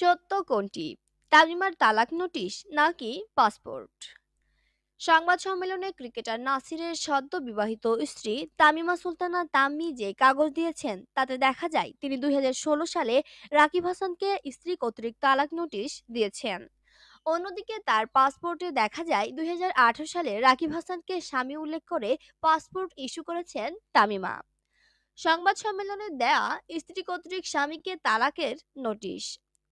সত্য কোনটি তামিমার তালাক নোটিশ নাকি পাসপোর্ট সংবাদ সম্মেলনে ক্রিকেটার নাসিরের সদ্য বিবাহিত স্ত্রী তামিমা সুলতানা তাম্মি যে কাগজ দিয়েছেন তাতে দেখা যায় তিনি দুই সালে রাকিব হাসানকে স্ত্রী কর্তৃক তালাক নোটিশ দিয়েছেন অন্যদিকে তার পাসপোর্টে দেখা যায় দুই সালে রাকিব হাসানকে স্বামী উল্লেখ করে পাসপোর্ট ইস্যু করেছেন তামিমা সংবাদ সম্মেলনে দেয়া স্ত্রী কর্তৃক স্বামীকে তালাকের নোটিশ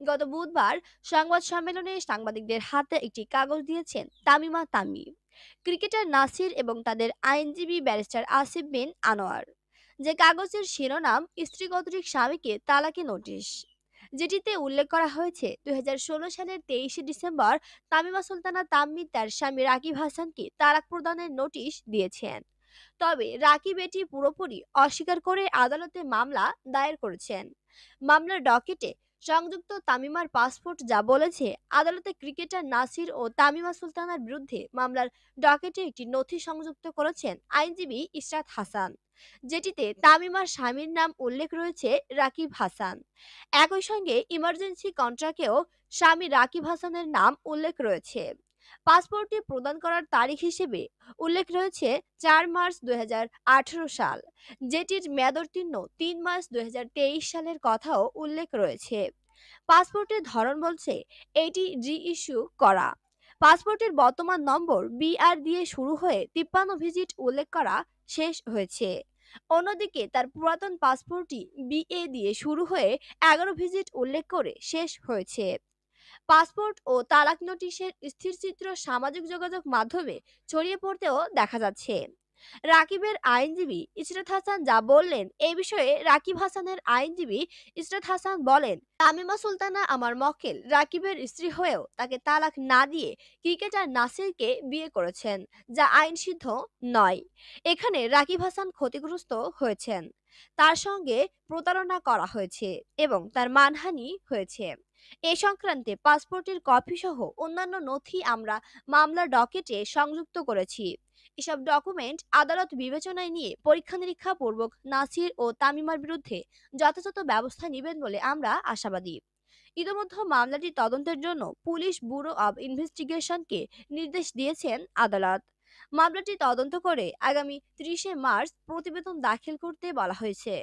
গত বুধবার সংবাদ সম্মেলনে সাংবাদিকদের হাতে একটি কাগজ দিয়েছেন তামিমা তামি ক্রিকেটার নাসির এবং তাদের আইনজীবী ব্যারিস্টার আসিফ বিন আনোয়ার যে কাগজের শিরোনাম স্ত্রীগতরিক স্বামীকে তালাকি নোটিশ যেটিতে উল্লেখ করা হয়েছে দুই সালের তেইশে ডিসেম্বর তামিমা সুলতানা তাম্মি তার স্বামী রাকিব হাসানকে তালাক প্রদানের নোটিশ দিয়েছেন তবে রাকিব এটি পুরোপুরি অস্বীকার করে আদালতে মামলা দায়ের করেছেন মামলার ডকেটে সংযুক্ত তামিমার পাসপোর্ট যা বলেছে আদালতে ক্রিকেটার নাসির ও তামিমা সুলতানার বিরুদ্ধে মামলার ডকেটে একটি নথি সংযুক্ত করেছেন আইনজীবী ইশরাত হাসান যেটিতে তামিমার স্বামীর নাম উল্লেখ রয়েছে রাকিব হাসান একই সঙ্গে ইমার্জেন্সি কন্ট্রাক্টেও স্বামী রাকিব হাসানের নাম উল্লেখ রয়েছে পাসপোর্টটি প্রদান করার তারিখ হিসেবে উল্লেখ রয়েছে চার মার্চ দুই সাল যেটির মেয়াদোত্তীর্ণ তিন মার্চ দুই সালের কথাও উল্লেখ রয়েছে পাসপোর্টের ধরন বলছে এটি রি ইস্যু করা পাসপোর্টের বর্তমান নম্বর বিআর দিয়ে শুরু হয়ে তিপ্পান্ন ভিজিট উল্লেখ করা শেষ হয়েছে অন্যদিকে তার পুরাতন পাসপোর্টটি বিএ দিয়ে শুরু হয়ে এগারো ভিজিট উল্লেখ করে শেষ হয়েছে পাসপোর্ট ও তালাক নোটিশের স্থিরচিত্র সামাজিক যোগাযোগ মাধ্যমে ছড়িয়ে পড়তেও দেখা যাচ্ছে রাকিবের আইনজীবী ইসরাত হাসান যা বললেন এ বিষয়ে রাকিব হাসানের আইনজীবী ইসরাত হাসান বলেন তামিমা সুলতানা আমার মক্কেল রাকিবের স্ত্রী হয়েও তাকে তালাক না দিয়ে ক্রিকেটার নাসিরকে বিয়ে করেছেন যা আইনসিদ্ধ নয় এখানে রাকিব হাসান ক্ষতিগ্রস্ত হয়েছেন তার সঙ্গে প্রতারণা করা হয়েছে এবং তার মানহানি হয়েছে এ সংক্রান্তে পাসপোর্টের কপি সহ অন্যান্য নথি আমরা মামলার ডকেটে সংযুক্ত করেছি এসব ডকুমেন্ট আদালত বিবেচনায় নিয়ে পরীক্ষা নিরীক্ষা পূর্বক নাসির ও তামিমার বিরুদ্ধে যথাযথ ব্যবস্থা নেবেন বলে আমরা আশাবাদী ইতোমধ্যে মামলাটি তদন্তের জন্য পুলিশ ব্যুরো অব ইনভেস্টিগেশনকে নির্দেশ দিয়েছেন আদালত মামলাটি তদন্ত করে আগামী ত্রিশে মার্চ প্রতিবেদন দাখিল করতে বলা হয়েছে